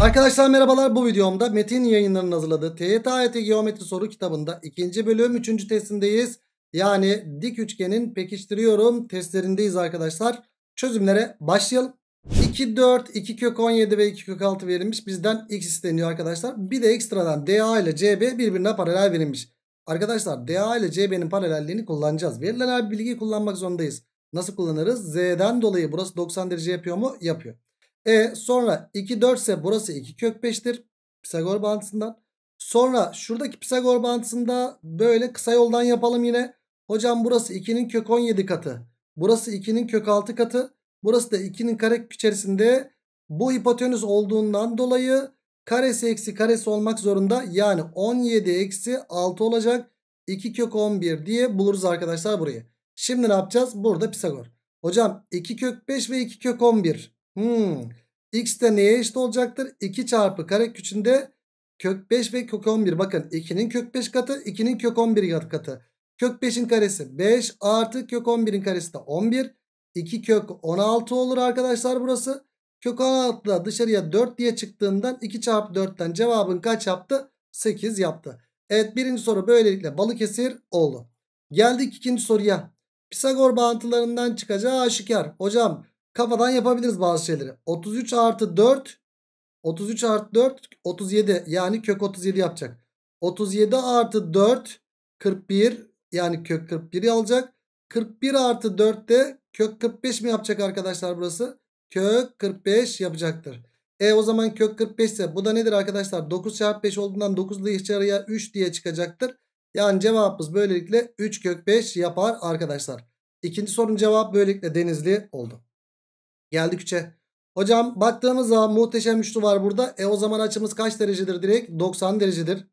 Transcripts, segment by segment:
Arkadaşlar merhabalar bu videomda Metin yayınlarının hazırladığı TYT e Geometri soru kitabında ikinci bölüm üçüncü testindeyiz. Yani dik üçgenin pekiştiriyorum testlerindeyiz arkadaşlar. Çözümlere başlayalım. 2, 4, 2 kök 17 ve 2 kök 6 verilmiş. Bizden x isteniyor arkadaşlar. Bir de ekstradan DA ile CB birbirine paralel verilmiş. Arkadaşlar DA ile CB'nin paralelliğini kullanacağız. Verilen her bilgiyi kullanmak zorundayız. Nasıl kullanırız? Z'den dolayı burası 90 derece yapıyor mu? Yapıyor. E sonra 2 4 ise burası 2 kök 5'tir. Pisagor bağıntısından. Sonra şuradaki Pisagor bağıntısında böyle kısa yoldan yapalım yine. Hocam burası 2'nin kök 17 katı. Burası 2'nin kök 6 katı. Burası da 2'nin kare içerisinde bu hipotenüs olduğundan dolayı karesi eksi karesi olmak zorunda. Yani 17 eksi 6 olacak. 2 kök 11 diye buluruz arkadaşlar burayı. Şimdi ne yapacağız? Burada Pisagor. Hocam 2 kök 5 ve 2 kök 11. Hmm. X de neye eşit olacaktır? 2 çarpı kare küçünde kök 5 ve kök 11. Bakın 2'nin kök 5 katı 2'nin kök 11 katı. Kök 5'in karesi 5 artı kök 11'in karesi de 11. 2 kök 16 olur arkadaşlar burası. Kök 16 da dışarıya 4 diye çıktığından 2 çarpı 4'ten cevabın kaç yaptı? 8 yaptı. Evet birinci soru böylelikle Balıkesir oldu. Geldik ikinci soruya. Pisagor bağıntılarından çıkacağı aşikar. Hocam kafadan yapabiliriz bazı şeyleri. 33 artı 4 33 artı 4 37 yani kök 37 yapacak. 37 artı 4 41 yani kök 41 alacak. 41 artı 4 de kök 45 mi yapacak arkadaşlar burası? Kök 45 yapacaktır. E o zaman kök 45 ise bu da nedir arkadaşlar? 9 çarpı 5 olduğundan 9 ile içeriye 3 diye çıkacaktır. Yani cevabımız böylelikle 3 kök 5 yapar arkadaşlar. İkinci sorunun cevabı böylelikle denizli oldu. Geldik 3'e. Hocam baktığımız zaman muhteşem üçlü var burada. E o zaman açımız kaç derecedir direkt? 90 derecedir.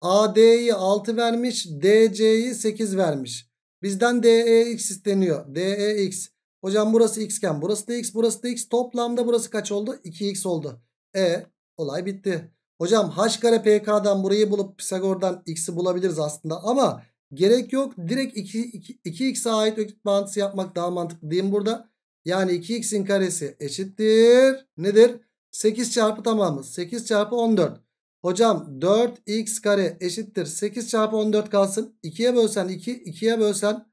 AD'yi 6 vermiş. DC'yi 8 vermiş. Bizden DEX isteniyor. DEX. Hocam burası x iken burası da x burası da x. Toplamda burası kaç oldu? 2x oldu. E olay bitti. Hocam h kare pk'dan burayı bulup Pisagor'dan x'i bulabiliriz aslında ama gerek yok. Direkt 2, 2, 2x'e ait öklit bağıntısı yapmak daha mantıklı diyeyim burada. Yani 2x'in karesi eşittir. Nedir? 8 çarpı tamamı. 8 çarpı 14. Hocam 4x kare eşittir. 8 çarpı 14 kalsın. 2'ye bölsen 2. 2'ye bölsen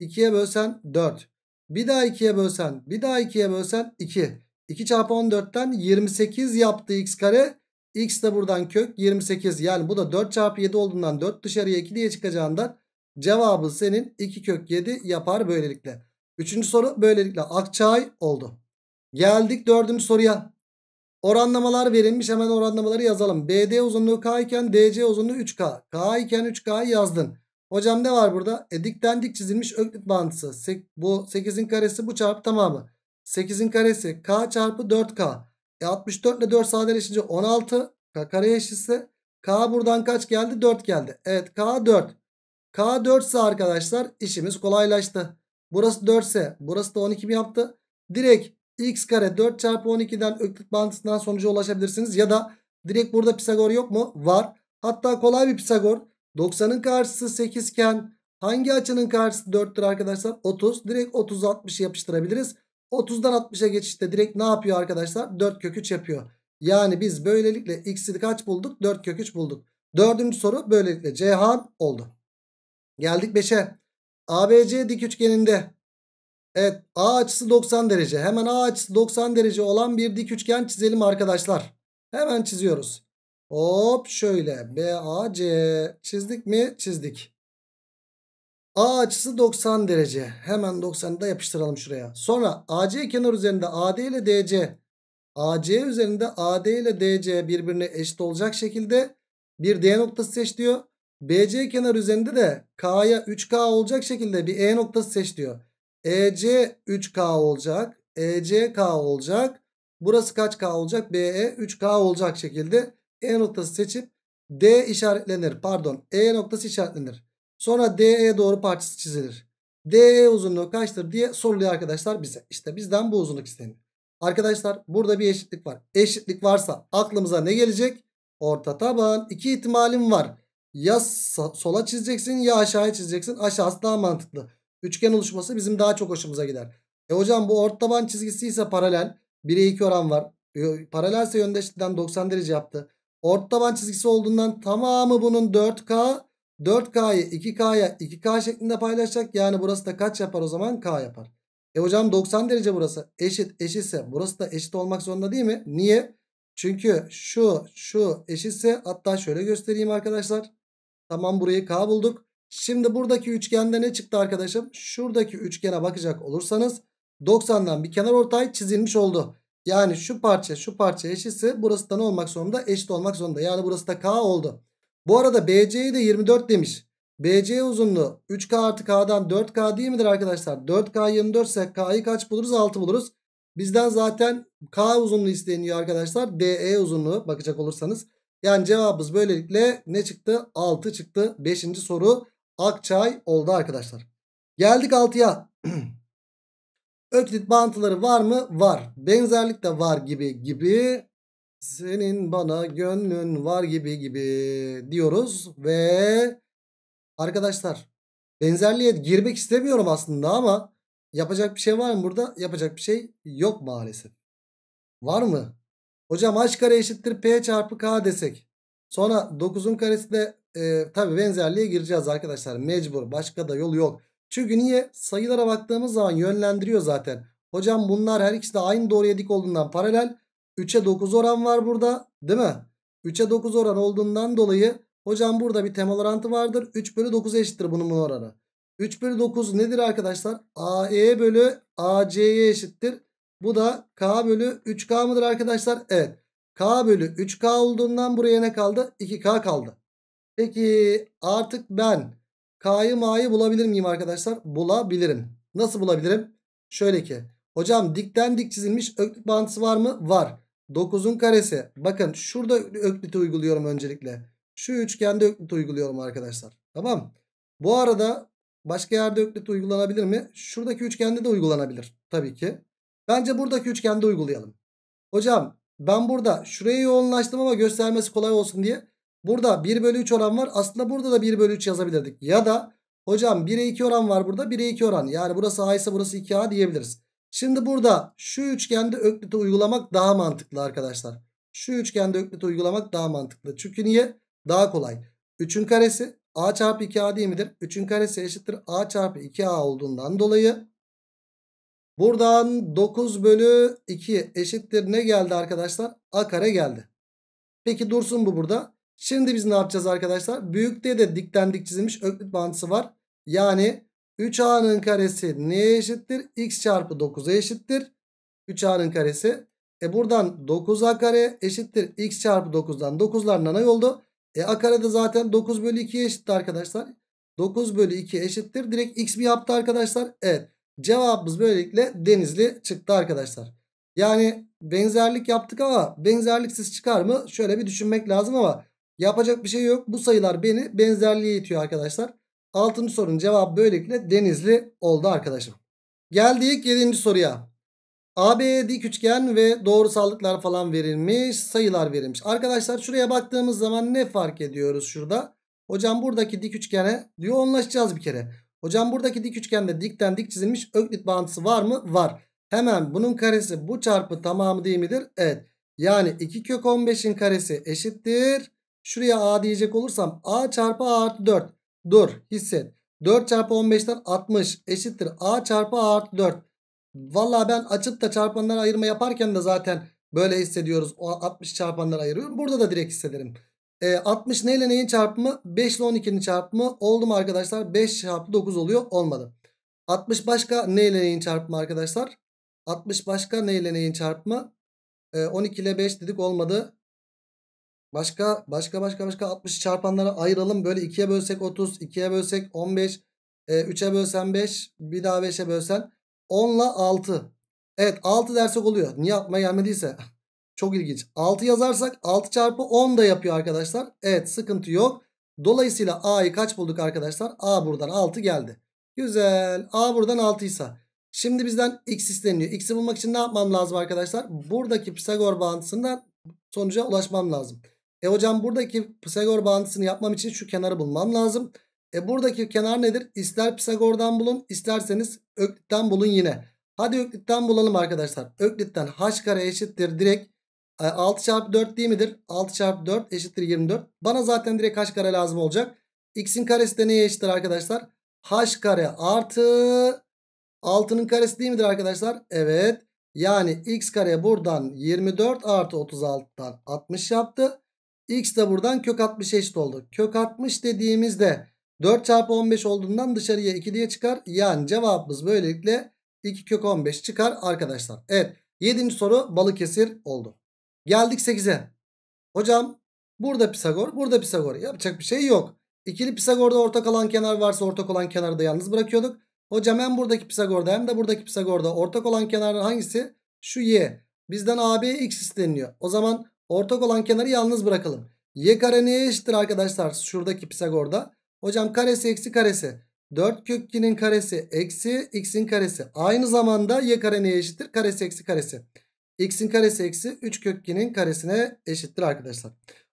2'ye bölsen 4. Bir daha 2'ye bölsen. Bir daha 2'ye bölsen 2. 2 çarpı 14'ten 28 yaptı x kare. X de buradan kök 28. Yani bu da 4 çarpı 7 olduğundan 4 dışarıya 2 diye çıkacağından cevabı senin 2 kök 7 yapar böylelikle. Üçüncü soru böylelikle Akçay oldu. Geldik dördüncü soruya. Oranlamalar verilmiş. Hemen oranlamaları yazalım. BD uzunluğu K iken DC uzunluğu 3K. K iken 3K'yı yazdın. Hocam ne var burada? E, dikten dik çizilmiş öklit bağıntısı. Sek, bu 8'in karesi bu çarpı tamamı. 8'in karesi K çarpı 4K. E, 64 ile 4 sadeleşince 16. K kare eşitse. K buradan kaç geldi? 4 geldi. Evet K 4. K 4 ise arkadaşlar işimiz kolaylaştı. Burası 4 ise burası da 12 mi yaptı? Direkt x kare 4 çarpı 12'den öklit bağıntısından sonuca ulaşabilirsiniz. Ya da direkt burada Pisagor yok mu? Var. Hatta kolay bir Pisagor. 90'ın karşısı 8 iken hangi açının karşısı 4'tür arkadaşlar? 30. Direkt 30'a 60'ı yapıştırabiliriz. 30'dan 60'a geçişte direkt ne yapıyor arkadaşlar? 4 kök 3 yapıyor. Yani biz böylelikle x'i kaç bulduk? 4 kök 3 bulduk. Dördüncü soru böylelikle Cihan oldu. Geldik 5'e. ABC dik üçgeninde evet A açısı 90 derece. Hemen A açısı 90 derece olan bir dik üçgen çizelim arkadaşlar. Hemen çiziyoruz. Hop şöyle BAC çizdik mi? Çizdik. A açısı 90 derece. Hemen 90'ı da yapıştıralım şuraya. Sonra AC kenar üzerinde AD ile DC. AC üzerinde AD ile DC birbirine eşit olacak şekilde bir D noktası seç diyor. BC kenar üzerinde de K'ya 3K olacak şekilde bir E noktası seç diyor. EC 3K olacak. EC k olacak. Burası kaç K olacak? BE 3K olacak şekilde E noktası seçip D işaretlenir. Pardon E noktası işaretlenir. Sonra DE doğru parçası çizilir. DE uzunluğu kaçtır diye soruluyor arkadaşlar bize. İşte bizden bu uzunluk isteniyor. Arkadaşlar burada bir eşitlik var. Eşitlik varsa aklımıza ne gelecek? Orta taban. İki ihtimalim var ya sola çizeceksin ya aşağıya çizeceksin. Aşağısı daha mantıklı. Üçgen oluşması bizim daha çok hoşumuza gider. E hocam bu ort taban çizgisi ise paralel. 1'e 2 oran var. E, paralelse yöndeştiğinden 90 derece yaptı. Ort taban çizgisi olduğundan tamamı bunun 4K. 4K'yı 2K'ya 2K şeklinde paylaşacak. Yani burası da kaç yapar o zaman? K yapar. E hocam 90 derece burası. Eşit eşitse burası da eşit olmak zorunda değil mi? Niye? Çünkü şu şu eşitse hatta şöyle göstereyim arkadaşlar. Tamam burayı K bulduk. Şimdi buradaki üçgende ne çıktı arkadaşım? Şuradaki üçgene bakacak olursanız 90'dan bir kenar ortay çizilmiş oldu. Yani şu parça şu parça eşitse burası da ne olmak zorunda? Eşit olmak zorunda. Yani burası da K oldu. Bu arada BC'yi de 24 demiş. BC uzunluğu 3K artı K'dan 4K değil midir arkadaşlar? 4K 24 ise K'yı kaç buluruz? 6 buluruz. Bizden zaten K uzunluğu isteniyor arkadaşlar. DE uzunluğu bakacak olursanız. Yani cevabımız böylelikle ne çıktı? 6 çıktı. 5. soru Akçay oldu arkadaşlar. Geldik 6'ya. Öklit bağıntıları var mı? Var. Benzerlik de var gibi gibi. Senin bana gönlün var gibi gibi diyoruz. Ve arkadaşlar benzerliğe girmek istemiyorum aslında ama yapacak bir şey var mı burada? Yapacak bir şey yok maalesef. Var mı? Hocam h kare eşittir p çarpı k desek. Sonra 9'un karesi de e, tabi benzerliğe gireceğiz arkadaşlar. Mecbur. Başka da yol yok. Çünkü niye? Sayılara baktığımız zaman yönlendiriyor zaten. Hocam bunlar her ikisi de aynı doğruya dik olduğundan paralel. 3'e 9 oran var burada. Değil mi? 3'e 9 oran olduğundan dolayı hocam burada bir temel orantı vardır. 3 bölü 9 eşittir bunun bunun oranı. 3 bölü 9 nedir arkadaşlar? AE bölü AC'ye eşittir. Bu da k bölü 3k mıdır arkadaşlar? Evet. k bölü 3k olduğundan buraya ne kaldı? 2k kaldı. Peki artık ben k'yı ma'yı bulabilir miyim arkadaşlar? Bulabilirim. Nasıl bulabilirim? Şöyle ki. Hocam dikten dik çizilmiş öklüt bağıntısı var mı? Var. 9'un karesi. Bakın şurada öklütü uyguluyorum öncelikle. Şu üçgende öklüt uyguluyorum arkadaşlar. Tamam. Bu arada başka yerde öklüt uygulanabilir mi? Şuradaki üçgende de uygulanabilir. Tabii ki. Bence buradaki üçgende uygulayalım. Hocam ben burada şuraya yoğunlaştım ama göstermesi kolay olsun diye. Burada 1 bölü 3 oran var. Aslında burada da 1 bölü 3 yazabilirdik. Ya da hocam 1'e 2 oran var burada. 1'e 2 oran. Yani burası A ise burası 2A diyebiliriz. Şimdi burada şu üçgende öklütü uygulamak daha mantıklı arkadaşlar. Şu üçgende öklütü uygulamak daha mantıklı. Çünkü niye? Daha kolay. 3'ün karesi A çarpı 2A değil midir? 3'ün karesi eşittir A çarpı 2A olduğundan dolayı Buradan 9 bölü 2 eşittir ne geldi arkadaşlar? A kare geldi. Peki dursun bu burada. Şimdi biz ne yapacağız arkadaşlar? Büyükte de dikten dik çizilmiş öklit bağıntısı var. Yani 3a'nın karesi neye eşittir? x çarpı 9'a eşittir. 3a'nın karesi. E buradan 9a kare eşittir. x çarpı 9'dan 9'lar nanay oldu. E a kare de zaten 9 bölü 2'ye eşittir arkadaşlar. 9 bölü 2 eşittir. Direkt x mi yaptı arkadaşlar. Evet. Cevabımız böylelikle Denizli çıktı arkadaşlar. Yani benzerlik yaptık ama benzerliksiz çıkar mı? Şöyle bir düşünmek lazım ama yapacak bir şey yok. Bu sayılar beni benzerliğe itiyor arkadaşlar. Altıncı sorunun cevabı böylelikle Denizli oldu arkadaşım. Geldik yedinci soruya. AB dik üçgen ve doğrusallıklar falan verilmiş. Sayılar verilmiş. Arkadaşlar şuraya baktığımız zaman ne fark ediyoruz şurada? Hocam buradaki dik üçgene yoğunlaşacağız bir kere. Hocam buradaki dik üçgende dikten dik çizilmiş öklit bağıntısı var mı? Var. Hemen bunun karesi bu çarpı tamamı değil midir? Evet. Yani 2 kök 15'in karesi eşittir. Şuraya a diyecek olursam a çarpı a artı 4. Dur hisset. 4 çarpı 15'ten 60 eşittir. A çarpı A artı 4. Valla ben açıp da çarpanlara ayırma yaparken de zaten böyle hissediyoruz. O 60 çarpanlara ayırıyorum. Burada da direkt hissederim. E, 60 neyle neyin çarpımı? 5 ile 12'nin çarpımı. Oldu mu arkadaşlar? 5 çarpı 9 oluyor. Olmadı. 60 başka neyle neyin çarpımı arkadaşlar? 60 başka neyle neyin çarpımı? E, 12 ile 5 dedik olmadı. Başka başka başka başka 60 çarpanlara ayıralım. Böyle 2'ye bölsek 30, 2'ye bölsek 15, e, 3'e bölsen 5, bir daha 5'e bölsen 10 ile 6. Evet 6 dersek oluyor. Niye aklıma gelmediyse. Çok ilginç. 6 yazarsak 6 çarpı 10 da yapıyor arkadaşlar. Evet sıkıntı yok. Dolayısıyla A'yı kaç bulduk arkadaşlar? A buradan 6 geldi. Güzel. A buradan 6 ise. Şimdi bizden x isteniyor. X'i bulmak için ne yapmam lazım arkadaşlar? Buradaki Pisagor bağıntısından sonuca ulaşmam lazım. E hocam buradaki Pisagor bağıntısını yapmam için şu kenarı bulmam lazım. E buradaki kenar nedir? İster Pisagor'dan bulun isterseniz Öklit'ten bulun yine. Hadi Öklit'ten bulalım arkadaşlar. Öklit'ten h kare eşittir direkt 6 e, çarpı 4 değil midir? 6 çarpı 4 eşittir 24. Bana zaten direkt h kare lazım olacak. X'in karesi de neye eşittir arkadaşlar? H kare artı 6'nın karesi değil midir arkadaşlar? Evet. Yani x kare buradan 24 artı 36'dan 60 yaptı. X de buradan kök 60 eşit oldu. Kök 60 dediğimizde 4 çarpı 15 olduğundan dışarıya 2 diye çıkar. Yani cevabımız böylelikle 2 kök 15 çıkar arkadaşlar. Evet 7. soru Balıkesir oldu. Geldik 8'e. Hocam burada Pisagor, burada Pisagor. Yapacak bir şey yok. İkili Pisagor'da ortak alan kenar varsa ortak olan kenarı da yalnız bırakıyorduk. Hocam hem buradaki Pisagor'da hem de buradaki Pisagor'da ortak olan kenarın hangisi? Şu y. Bizden AB x isteniyor. O zaman ortak olan kenarı yalnız bırakalım. Y kare neye eşittir arkadaşlar? Şuradaki Pisagor'da. Hocam karesi eksi karesi. 4 kök 2'nin karesi eksi x'in karesi. Aynı zamanda y kare neye eşittir? Karesi eksi karesi x'in karesi eksi 3 kök karesine eşittir arkadaşlar.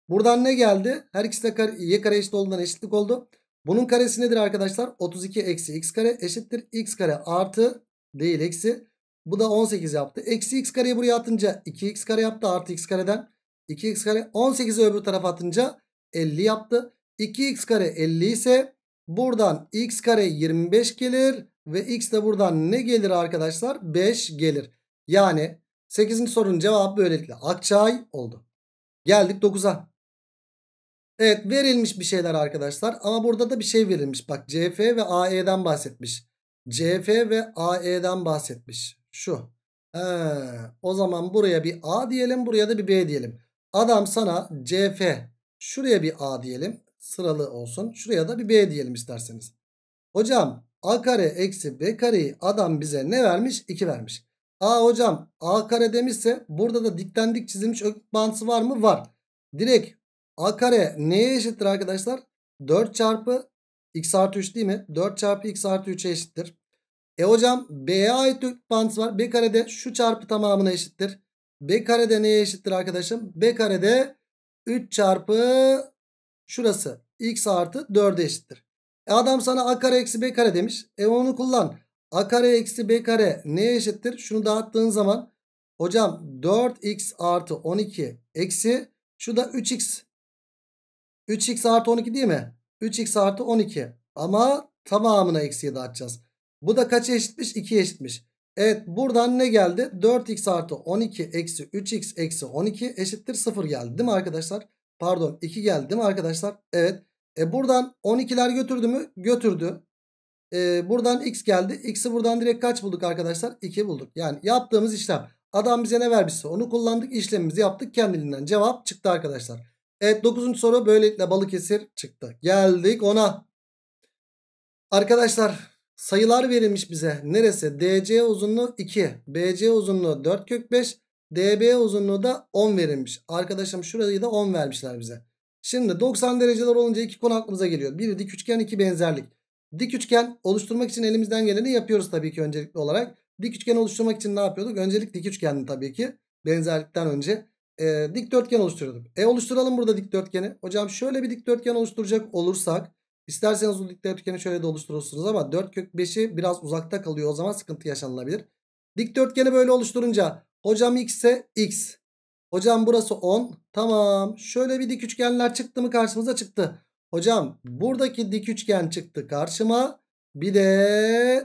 Buradan ne geldi? Her ikisi de y kare eşit olduğundan eşitlik oldu. Bunun karesi nedir arkadaşlar? 32 eksi x kare eşittir. x kare artı değil eksi. Bu da 18 yaptı. Eksi x kareyi buraya atınca 2x kare yaptı artı x kareden. 2x kare 18'i öbür tarafa atınca 50 yaptı. 2x kare 50 ise buradan x kare 25 gelir. Ve x de buradan ne gelir arkadaşlar? 5 gelir. Yani 8. sorunun cevabı böylelikle Akçay oldu. Geldik 9'a. Evet verilmiş bir şeyler arkadaşlar ama burada da bir şey verilmiş. Bak CF ve AE'den bahsetmiş. CF ve AE'den bahsetmiş. Şu. He, o zaman buraya bir A diyelim buraya da bir B diyelim. Adam sana CF şuraya bir A diyelim sıralı olsun. Şuraya da bir B diyelim isterseniz. Hocam A kare eksi B kareyi adam bize ne vermiş? 2 vermiş. A hocam A kare demişse burada da diktendik çizilmiş öklit bağıntısı var mı? Var. Direkt A kare neye eşittir arkadaşlar? 4 çarpı x artı 3 değil mi? 4 çarpı x artı 3'e eşittir. E hocam B'ye ait öklit bağıntısı var. B kare de şu çarpı tamamına eşittir. B kare de neye eşittir arkadaşım? B kare de 3 çarpı şurası x artı 4'e eşittir. E adam sana a kare eksi b kare demiş. E onu kullan. A kare eksi B kare ne eşittir? Şunu dağıttığın zaman hocam 4x artı 12 eksi şu da 3x. 3x artı 12 değil mi? 3x artı 12 ama tamamına eksiye dağıtacağız. Bu da kaç eşitmiş? 2 eşitmiş. Evet buradan ne geldi? 4x artı 12 eksi 3x eksi 12 eşittir 0 geldi değil mi arkadaşlar? Pardon 2 geldi değil mi arkadaşlar? Evet. E buradan 12'ler götürdü mü? Götürdü e, buradan x geldi. X'i buradan direkt kaç bulduk arkadaşlar? 2 bulduk. Yani yaptığımız işlem adam bize ne vermişse onu kullandık. işlemimizi yaptık kendiliğinden. Cevap çıktı arkadaşlar. Evet 9. soru böylelikle Balıkesir çıktı. Geldik ona. Arkadaşlar sayılar verilmiş bize. Neresi? DC uzunluğu 2. BC uzunluğu 4 kök 5. DB uzunluğu da 10 verilmiş. Arkadaşım şurayı da 10 vermişler bize. Şimdi 90 dereceler olunca iki konu aklımıza geliyor. Biri dik üçgen, iki benzerlik. Dik üçgen oluşturmak için elimizden geleni yapıyoruz tabii ki öncelikli olarak. Dik üçgen oluşturmak için ne yapıyorduk? Öncelik dik üçgendi tabii ki. Benzerlikten önce ee, dik dörtgen oluşturuyorduk. E oluşturalım burada dik dörtgeni. Hocam şöyle bir dik dörtgen oluşturacak olursak isterseniz bu dik dörtgeni şöyle de oluşturursunuz ama 4 kök 5'i biraz uzakta kalıyor. O zaman sıkıntı yaşanılabilir. dörtgeni böyle oluşturunca hocam x ise x. Hocam burası 10. Tamam. Şöyle bir dik üçgenler çıktı mı karşımıza çıktı. Hocam buradaki dik üçgen çıktı karşıma. Bir de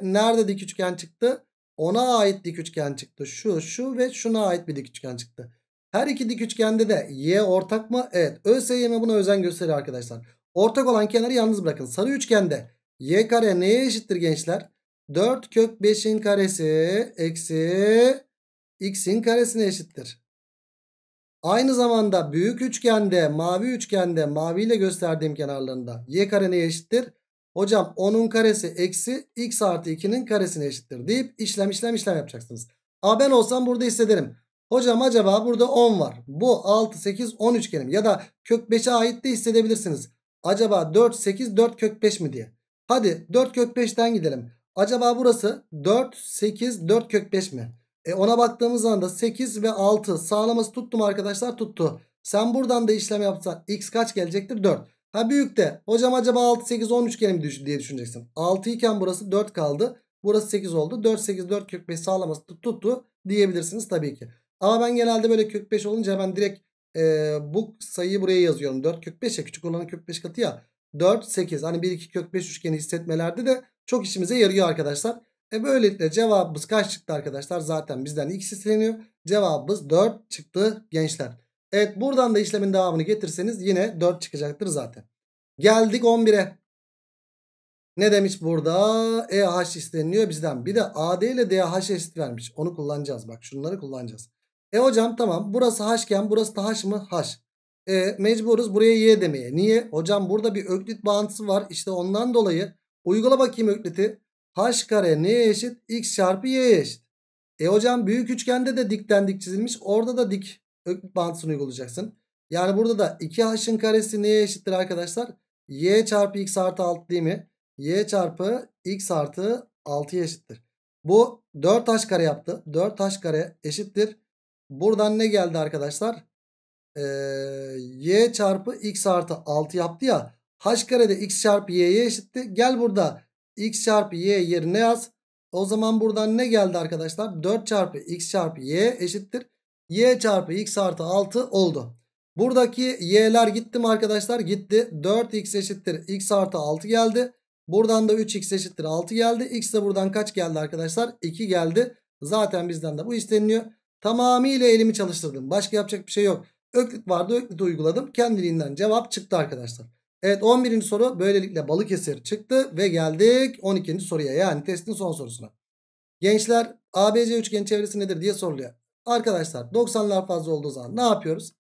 nerede dik üçgen çıktı? Ona ait dik üçgen çıktı. Şu, şu ve şuna ait bir dik üçgen çıktı. Her iki dik üçgende de y ortak mı? Evet. ÖSYM buna özen gösteriyor arkadaşlar. Ortak olan kenarı yalnız bırakın. Sarı üçgende y kare neye eşittir gençler? 4 kök 5'in karesi eksi x'in karesine eşittir. Aynı zamanda büyük üçgende mavi üçgende maviyle gösterdiğim kenarlarında y kare neye eşittir? Hocam 10'un karesi eksi x artı 2'nin karesine eşittir deyip işlem işlem işlem yapacaksınız. A ben olsam burada hissederim. Hocam acaba burada 10 var. Bu 6, 8, 10 üçgenim ya da kök 5'e ait de hissedebilirsiniz. Acaba 4, 8, 4 kök 5 mi diye. Hadi 4 kök 5'ten gidelim. Acaba burası 4, 8, 4 kök 5 mi? E ona baktığımız anda da 8 ve 6 sağlaması tuttu mu arkadaşlar? Tuttu. Sen buradan da işlem yapsan x kaç gelecektir? 4. Ha büyük de hocam acaba 6 8 10 üçgeni mi diye düşüneceksin. 6 iken burası 4 kaldı. Burası 8 oldu. 4 8 4 kök 5 sağlaması tuttu, diyebilirsiniz tabii ki. Ama ben genelde böyle kök 5 olunca ben direkt e, bu sayıyı buraya yazıyorum. 4 kök 5'e küçük olanı kök 5 katı ya. 4 8 hani 1 2 kök 5 üçgeni hissetmelerde de çok işimize yarıyor arkadaşlar. E böylelikle cevabımız kaç çıktı arkadaşlar? Zaten bizden x isteniyor. Cevabımız 4 çıktı gençler. Evet buradan da işlemin devamını getirseniz yine 4 çıkacaktır zaten. Geldik 11'e. Ne demiş burada? EH isteniyor bizden. Bir de AD ile DH eşit vermiş. Onu kullanacağız. Bak şunları kullanacağız. E hocam tamam burası H burası da H mı? H. E, mecburuz buraya Y demeye. Niye? Hocam burada bir öklit bağıntısı var. İşte ondan dolayı uygula bakayım ökliti h kare neye eşit? x çarpı y'ye eşit. E hocam büyük üçgende de dikten dik çizilmiş. Orada da dik öklit bağıntısını uygulayacaksın. Yani burada da 2h'ın karesi neye eşittir arkadaşlar? y çarpı x artı 6 değil mi? y çarpı x artı 6'ya eşittir. Bu 4h kare yaptı. 4h kare eşittir. Buradan ne geldi arkadaşlar? Ee, y çarpı x artı 6 yaptı ya. h kare de x çarpı y'ye eşitti. Gel burada x çarpı y yerine yaz. O zaman buradan ne geldi arkadaşlar? 4 çarpı x çarpı y eşittir. y çarpı x artı 6 oldu. Buradaki y'ler gitti mi arkadaşlar? Gitti. 4x eşittir x artı 6 geldi. Buradan da 3x eşittir 6 geldi. x de buradan kaç geldi arkadaşlar? 2 geldi. Zaten bizden de bu isteniyor Tamamıyla elimi çalıştırdım. Başka yapacak bir şey yok. Öklit vardı öklit uyguladım. Kendiliğinden cevap çıktı arkadaşlar. Evet 11. soru böylelikle Balıkesir çıktı ve geldik 12. soruya yani testin son sorusuna. Gençler ABC üçgen çevresi nedir diye soruluyor. Arkadaşlar 90'lar fazla olduğu zaman ne yapıyoruz?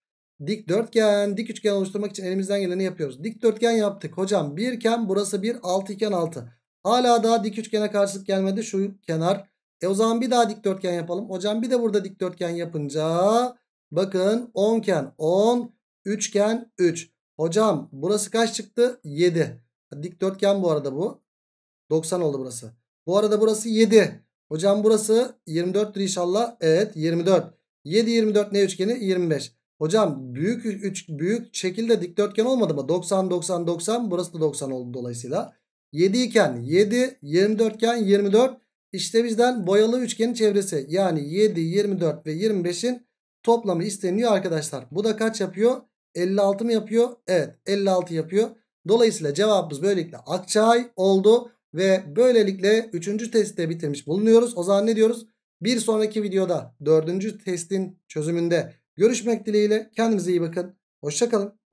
Dik dörtgen, dik üçgen oluşturmak için elimizden geleni yapıyoruz. Dik dörtgen yaptık. Hocam birken burası bir, altı iken altı. Hala daha dik üçgene karşılık gelmedi şu kenar. E o zaman bir daha dik dörtgen yapalım. Hocam bir de burada dik dörtgen yapınca bakın onken 10, on, üçgen 3. Üç. Hocam burası kaç çıktı? 7. Dikdörtgen bu arada bu. 90 oldu burası. Bu arada burası 7. Hocam burası 24'tür inşallah. Evet 24. 7 24 ne üçgeni? 25. Hocam büyük üç, büyük şekilde dikdörtgen olmadı mı? 90 90 90 burası da 90 oldu dolayısıyla. 7 iken 7 24 iken 24 işte bizden boyalı üçgenin çevresi yani 7 24 ve 25'in toplamı isteniyor arkadaşlar. Bu da kaç yapıyor? 56 mı yapıyor? Evet 56 yapıyor. Dolayısıyla cevabımız böylelikle Akçay oldu. Ve böylelikle 3. testte bitirmiş bulunuyoruz. O zaman ne diyoruz? Bir sonraki videoda 4. testin çözümünde görüşmek dileğiyle. Kendinize iyi bakın. Hoşçakalın.